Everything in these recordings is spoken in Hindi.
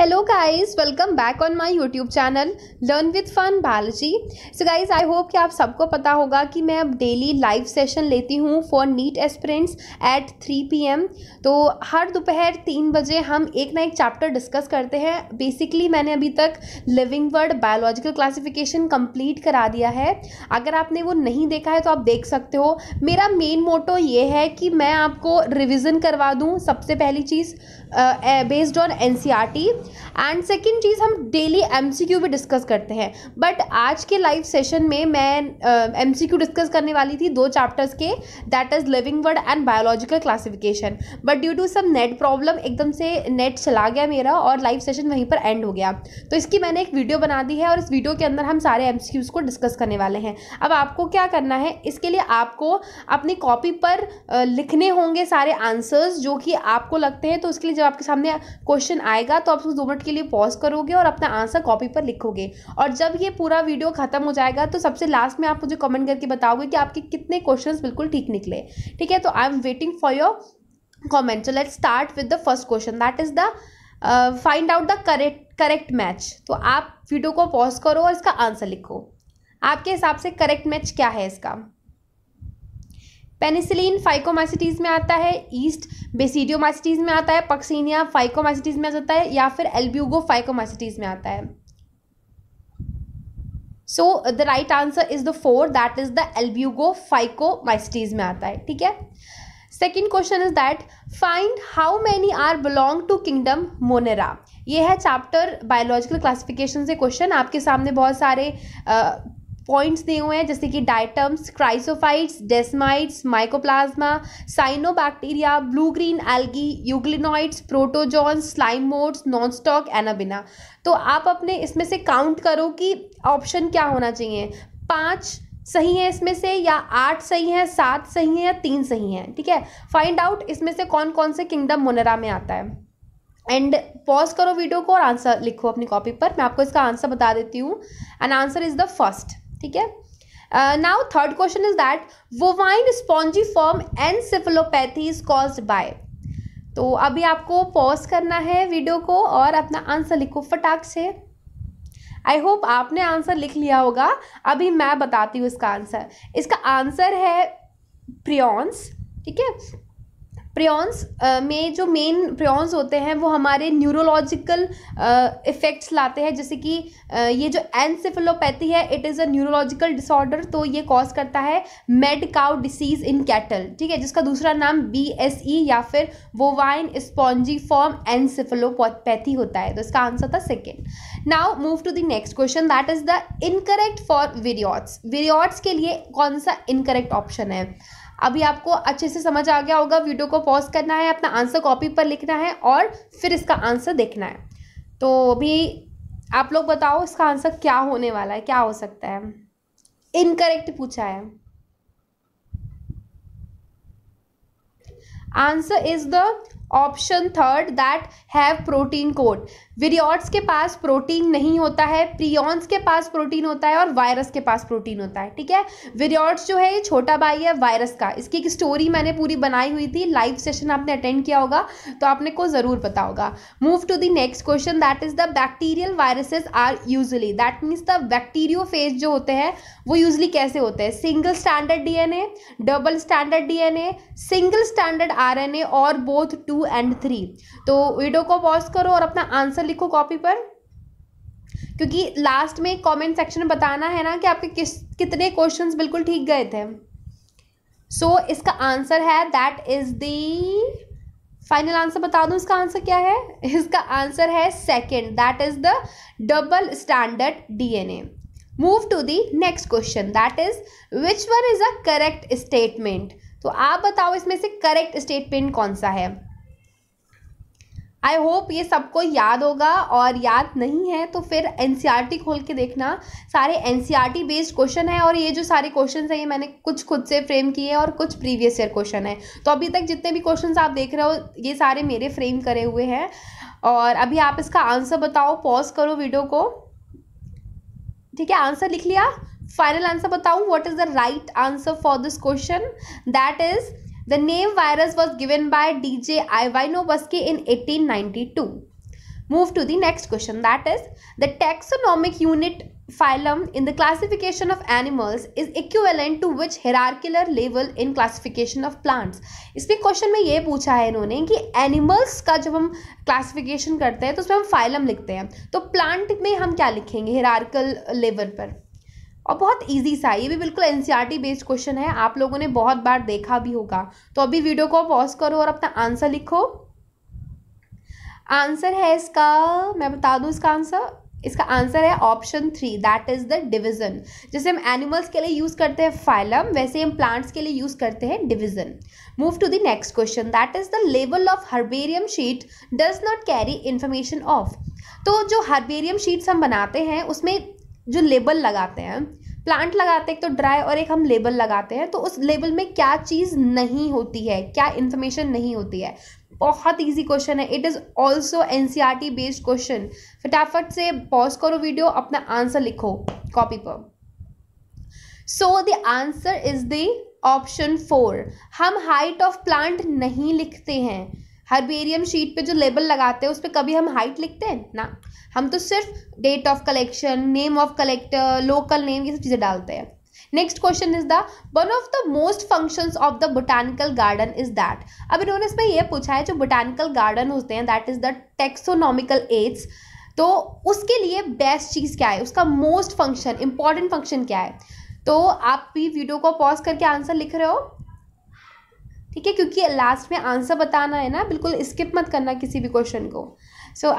hello guys welcome back on my YouTube channel learn with fun biology so guys I hope कि आप सबको पता होगा कि मैं अब डेली लाइव सेशन लेती हूँ for NEET aspirants at 3 PM तो हर दोपहर तीन बजे हम एक ना एक चैप्टर डिस्कस करते हैं बेसिकली मैंने अभी तक living world biological classification complete करा दिया है अगर आपने वो नहीं देखा है तो आप देख सकते हो मेरा मेन मोटो ये है कि मैं आपको रिविज़न करवा दूँ सबसे पहली चीज़ based on N and second चीज़ हम डेली एम भी डिस्कस करते हैं बट आज के लाइव सेशन में मैं एम uh, डिस्कस करने वाली थी दो चैप्टर्स के that is living world and biological classification but due to some net problem एकदम से नेट चला गया मेरा और लाइव सेशन वहीं पर एंड हो गया तो इसकी मैंने एक वीडियो बना दी है और इस वीडियो के अंदर हम सारे एम को डिस्कस करने वाले हैं अब आपको क्या करना है इसके लिए आपको अपनी कॉपी पर uh, लिखने होंगे सारे आंसर्स जो कि आपको लगते हैं तो उसके लिए जब आपके सामने क्वेश्चन आएगा तो आप दो मिनट के लिए पॉज करोगे और अपना आंसर कॉपी पर लिखोगे और जब ये पूरा वीडियो खत्म हो जाएगा तो सबसे लास्ट में आप मुझे कमेंट करके बताओगे कि आपके कितने क्वेश्चन बिल्कुल ठीक निकले ठीक है तो I am waiting for your comment so let start with the first question that is the find out the correct correct match तो आप वीडियो को पॉज करो और इसका आंसर लिखो आपके हिसाब से करेक्ट मैच क्या है इसका पेनिसिलिन फाइकोमाइसिटीज़ में आता है ईस्ट बेसिडियोमाइसिटीज़ में आता है पक्सिनिया फाइकोमाइसिटीज़ में आता है या फिर एल्ब्यूगो फाइकोमाइसिटीज़ में आता है so the right answer is the four that is the Albugo phycomycetes में आता है ठीक है second question is that find how many are belong to kingdom Monera ये है चैप्टर बायोलॉजिकल क्लासिफिकेशन से क्वेश्चन आपके सामने बहुत सारे uh, पॉइंट्स दिए हुए हैं जैसे कि diatoms chrysophytes desmids mycoplasma cyanobacteria blue green algae euglenoids protozoans slime moulds stock Anabaena तो आप अपने इसमें से काउंट करो कि ऑप्शन क्या होना चाहिए पाँच सही है इसमें से या आठ सही है सात सही है या तीन सही है ठीक है फाइंड आउट इसमें से कौन कौन से किंगडम मोनेरा में आता है एंड पॉज करो वीडियो को और आंसर लिखो अपनी कॉपी पर मैं आपको इसका आंसर बता देती हूँ and answer is the first ठीक है now third question is that bovine spongiform and encephalopathy is caused by तो अभी आपको पॉज करना है वीडियो को और अपना आंसर लिखो फटाक से आई होप आपने आंसर लिख लिया होगा अभी मैं बताती हूँ इसका आंसर इसका आंसर है प्रियॉन्स ठीक है प्रियॉन्स में uh, जो मेन प्रियॉन्स होते हैं वो हमारे न्यूरोलॉजिकल इफ़ेक्ट्स uh, लाते हैं जैसे कि uh, ये जो एनसिफिलोपैथी है it is a neurological disorder तो ये कॉज करता है mad cow disease in cattle ठीक है जिसका दूसरा नाम बी एस ई या फिर वोवाइन स्पॉन्जी फॉर्म एनसेफलोपैथी होता है तो इसका आंसर था second now move to the next question that is the incorrect for viroids viroids के लिए कौन सा इनकरेक्ट ऑप्शन है अभी आपको अच्छे से समझ आ गया होगा वीडियो को पॉज करना है अपना आंसर कॉपी पर लिखना है और फिर इसका आंसर देखना है तो अभी आप लोग बताओ इसका आंसर क्या होने वाला है क्या हो सकता है इनकरेक्ट पूछा है answer is the option third that have protein coat viroids के पास प्रोटीन नहीं होता है प्रियॉन्स के पास प्रोटीन होता है और वायरस के पास प्रोटीन होता है ठीक है विरियॉड्स जो है ये छोटा भाई है वायरस का इसकी एक स्टोरी मैंने पूरी बनाई हुई थी लाइव सेशन आपने अटेंड किया होगा तो आपने को ज़रूर पता होगा move to the next question that is the bacterial viruses are usually that means the bacteriophage जो होते हैं वो यूजली कैसे होते हैं single standard D double standard D single standard R और both two two and three तो वीडियो को पॉज करो और अपना आंसर लिखो कॉपी पर क्योंकि लास्ट में कमेंट सेक्शन में बताना है ना कि आपके किस कितने क्वेश्चंस बिल्कुल ठीक गए थे सो so, इसका आंसर है that is the final answer बता दूं इसका आंसर क्या है इसका आंसर है second that is the double standard DNA move to the next question that is which one is a correct statement तो आप बताओ इसमें से करेक्ट स्टेटमेंट कौन सा है आई होप ये सबको याद होगा और याद नहीं है तो फिर एन e खोल के देखना सारे एन बेस्ड क्वेश्चन है और ये जो सारे क्वेश्चन है ये मैंने कुछ खुद से फ्रेम किए हैं और कुछ प्रीवियस ईयर क्वेश्चन है तो अभी तक जितने भी क्वेश्चन आप देख रहे हो ये सारे मेरे फ्रेम करे हुए हैं और अभी आप इसका आंसर बताओ पॉज करो वीडियो को ठीक है आंसर लिख लिया फाइनल आंसर बताऊँ what is the right answer for this question that is the name virus was given by D J Ivanovsky in eighteen ninety two move to the next question that is the taxonomic unit phylum in the classification of animals is equivalent to which hierarchical level in classification of plants इसमें क्वेश्चन में ये पूछा है इन्होंने कि एनिमल्स का जब हम क्लासिफिकेशन करते हैं तो उसमें हम फाइलम लिखते हैं तो प्लांट में हम क्या लिखेंगे हेरार्कल लेवल पर और बहुत ईजी सा ये भी बिल्कुल एन बेस्ड क्वेश्चन है आप लोगों ने बहुत बार देखा भी होगा तो अभी वीडियो को पॉज करो और अपना आंसर लिखो आंसर है इसका मैं बता दूँ इसका आंसर इसका आंसर है option three that is the division जैसे हम एनिमल्स के लिए यूज़ करते हैं फाइलम वैसे हम प्लांट्स के लिए यूज़ करते हैं division move to the next question that is the level of herbarium sheet does not carry information of तो जो हर्बेरियम शीट्स हम बनाते हैं उसमें जो लेबल लगाते हैं प्लांट लगाते हैं तो ड्राई और एक हम लेबल लगाते हैं तो उस लेबल में क्या चीज़ नहीं होती है क्या इन्फॉर्मेशन नहीं होती है बहुत इजी क्वेश्चन है it is also N based question फटाफट से पॉज करो वीडियो अपना आंसर लिखो कॉपी पर so the answer is the option four हम हाइट ऑफ प्लांट नहीं लिखते हैं हर्बेरियम शीट पे जो लेबल लगाते हैं उस पर कभी हम हाइट लिखते हैं ना हम तो सिर्फ date of collection name of collector local name ये सब चीज़ें डालते हैं next question is the one of the most functions of the botanical garden is that अब इन्होंने इसमें यह पूछा है जो बोटानिकल गार्डन होते हैं that is the taxonomical aids तो उसके लिए बेस्ट चीज़ क्या है उसका मोस्ट फंक्शन इंपॉर्टेंट फंक्शन क्या है तो आप भी वीडियो को पॉज करके आंसर लिख रहे हो ठीक है क्योंकि लास्ट में आंसर बताना है ना बिल्कुल स्किप मत करना किसी भी क्वेश्चन को so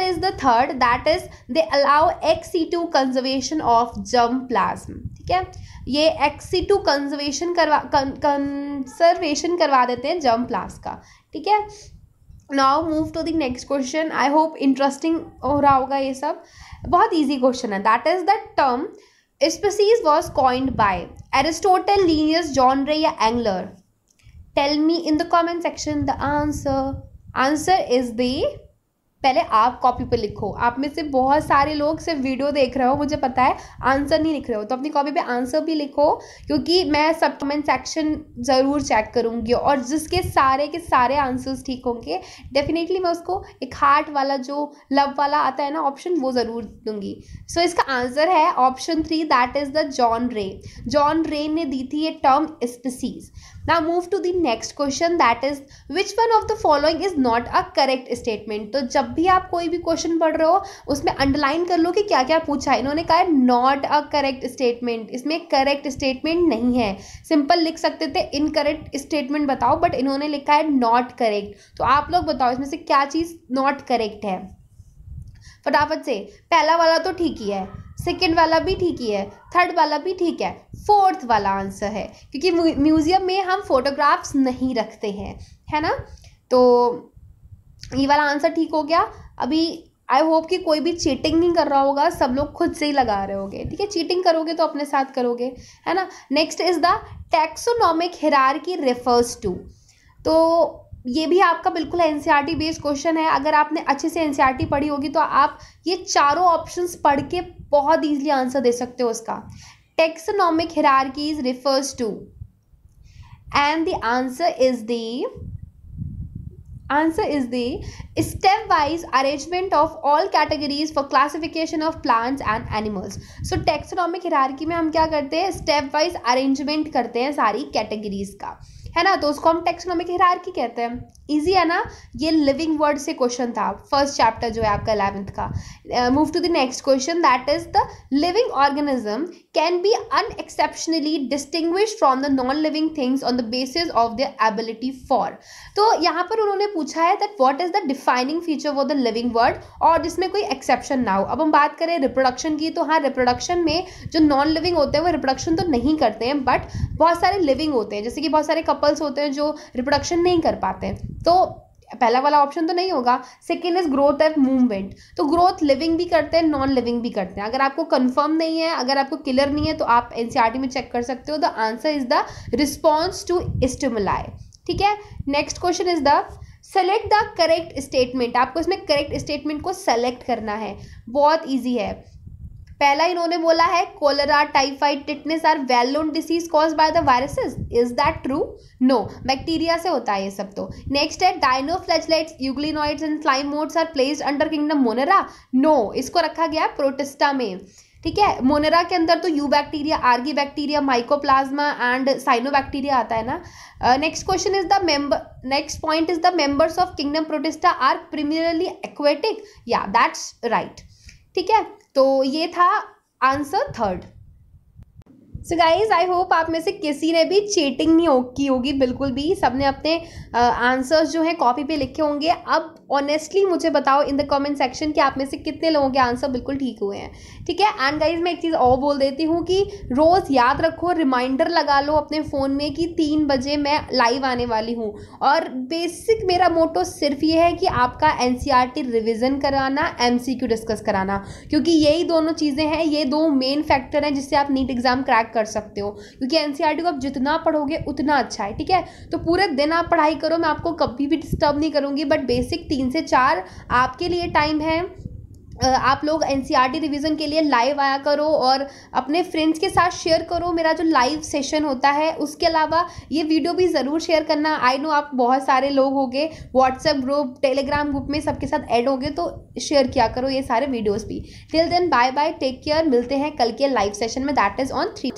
is the third that is they allow ex situ conservation of germplasm ठीक है ये टू कंजर्वेशन करवा कंजर्वेशन करवा देते हैं जम प्लाज का ठीक है now move to the next question I hope interesting हो रहा होगा ये सब बहुत ईजी क्वेश्चन है that is the term species was coined by Aristotle Linnaeus John Ray या Engler tell me in the comment section the answer answer is the पहले आप कॉपी पर लिखो आप में से बहुत सारे लोग सिर्फ वीडियो देख रहे हो मुझे पता है आंसर नहीं लिख रहे हो तो अपनी कॉपी पे आंसर भी लिखो क्योंकि मैं सब कमेंट सेक्शन ज़रूर चेक करूँगी और जिसके सारे के सारे आंसर्स ठीक होंगे डेफिनेटली मैं उसको एक हार्ट वाला जो लव वाला आता है ना ऑप्शन वो ज़रूर दूंगी सो so, इसका आंसर है option three that is the John Ray John Ray ने दी थी ये term species now move to the next question that is which one of the following is not a correct statement तो जब भी आप कोई भी क्वेश्चन पढ़ रहे हो उसमें अंडरलाइन कर लो कि क्या क्या पूछा है इन्होंने कहा नॉट अ करेक्ट स्टेटमेंट इसमें करेक्ट स्टेटमेंट नहीं है सिंपल लिख सकते थे इनकरेक्ट स्टेटमेंट बताओ बट इन्होंने लिखा है नॉट करेक्ट तो आप लोग बताओ इसमें से क्या चीज़ नॉट करेक्ट है फटाफट से पहला वाला तो ठीक ही है सेकेंड वाला भी ठीक ही है थर्ड वाला भी ठीक है फोर्थ वाला आंसर है क्योंकि म्यूज़ियम में हम फोटोग्राफ्स नहीं रखते हैं है ना तो ये वाला आंसर ठीक हो गया अभी आई होप कि कोई भी चीटिंग नहीं कर रहा होगा सब लोग खुद से ही लगा रहे होंगे ठीक है चीटिंग करोगे तो अपने साथ करोगे है ना next is the taxonomic hierarchy refers to तो ये भी आपका बिल्कुल एन बेस्ड क्वेश्चन है अगर आपने अच्छे से एन e पढ़ी होगी तो आप ये चारों ऑप्शन पढ़ के बहुत ईजिली आंसर दे सकते हो उसका taxonomic hierarchies refers to and the answer is the answer is the stepwise arrangement of all categories for classification of plants and animals so taxonomic hierarchy में हम क्या करते हैं स्टेप वाइज अरेंजमेंट करते हैं सारी कैटेगरीज का है ना तो उसको हम टेक्सोनॉमिक हिरारकी कहते हैं ईजी है ना ये लिविंग वर्ड से क्वेश्चन था फर्स्ट चैप्टर जो है आपका अलेवेंथ का move to the next question that is the living organism can be unexceptionally distinguish from the non living things on the basis of the ability for तो यहाँ पर उन्होंने पूछा है that what is the defining feature for the living world और जिसमें कोई एक्सेप्शन ना हो अब हम बात करें रिप्रोडक्शन की तो हाँ रिप्रोडक्शन में जो नॉन लिविंग होते हैं वो रिप्रोडक्शन तो नहीं करते हैं बट बहुत सारे लिविंग होते हैं जैसे कि बहुत सारे कपल्स होते हैं जो रिप्रोडक्शन नहीं कर पाते हैं तो पहला वाला ऑप्शन तो नहीं होगा second is growth F movement तो ग्रोथ लिविंग भी करते हैं नॉन लिविंग भी करते हैं अगर आपको कंफर्म नहीं है अगर आपको क्लियर नहीं है तो आप एन e में चेक कर सकते हो the answer is the response to stimuli ठीक है next question is the select the correct statement आपको इसमें करेक्ट स्टेटमेंट को सेलेक्ट करना है बहुत ईजी है पहला इन्होंने बोला है cholera typhoid tetanus are well known disease cause by the viruses is that true no bacteria से होता है ये सब तो नेक्स्ट है dinoflagellates euglenoids and slime moulds moulds are placed under kingdom Monera no इसको रखा गया प्रोटेस्टा में ठीक है मोनेरा के अंदर तो eubacteria archaebacteria mycoplasma and cyanobacteria आता है ना next question is the member next point is the members of kingdom Protista are primarily aquatic या दैट्स राइट ठीक है तो ये था answer third so guys I hope आप में से किसी ने भी चीटिंग नहीं की होगी बिल्कुल भी सबने अपने आंसर्स uh, जो है कॉपी पे लिखे होंगे अब ऑनेस्टली मुझे बताओ इन द कमेंट सेक्शन कि आप में से कितने लोगों के आंसर बिल्कुल ठीक हुए हैं ठीक है एंड गाइज मैं एक चीज़ और बोल देती हूँ कि रोज़ याद रखो रिमाइंडर लगा लो अपने फ़ोन में कि तीन बजे मैं लाइव आने वाली हूँ और बेसिक मेरा मोटो सिर्फ ये है कि आपका एन रिविज़न e कराना एम डिस्कस कराना क्योंकि यही दोनों चीज़ें हैं ये दो मेन फैक्टर हैं जिससे आप नीट एग्ज़ाम क्रैक कर सकते हो क्योंकि एन e को आप जितना पढ़ोगे उतना अच्छा है ठीक है तो पूरे दिन आप पढ़ाई करो मैं आपको कभी भी डिस्टर्ब नहीं करूँगी बट बेसिक तीन से चार आपके लिए टाइम है आप लोग एन सी e के लिए लाइव आया करो और अपने फ्रेंड्स के साथ शेयर करो मेरा जो लाइव सेशन होता है उसके अलावा ये वीडियो भी ज़रूर शेयर करना आई नो आप बहुत सारे लोग हो गए व्हाट्सएप ग्रुप टेलीग्राम ग्रुप में सबके साथ ऐड हो गए तो शेयर किया करो ये सारे वीडियोज़ भी till then bye bye take care मिलते हैं कल के लाइव सेशन में दैट इज़ ऑन थ्री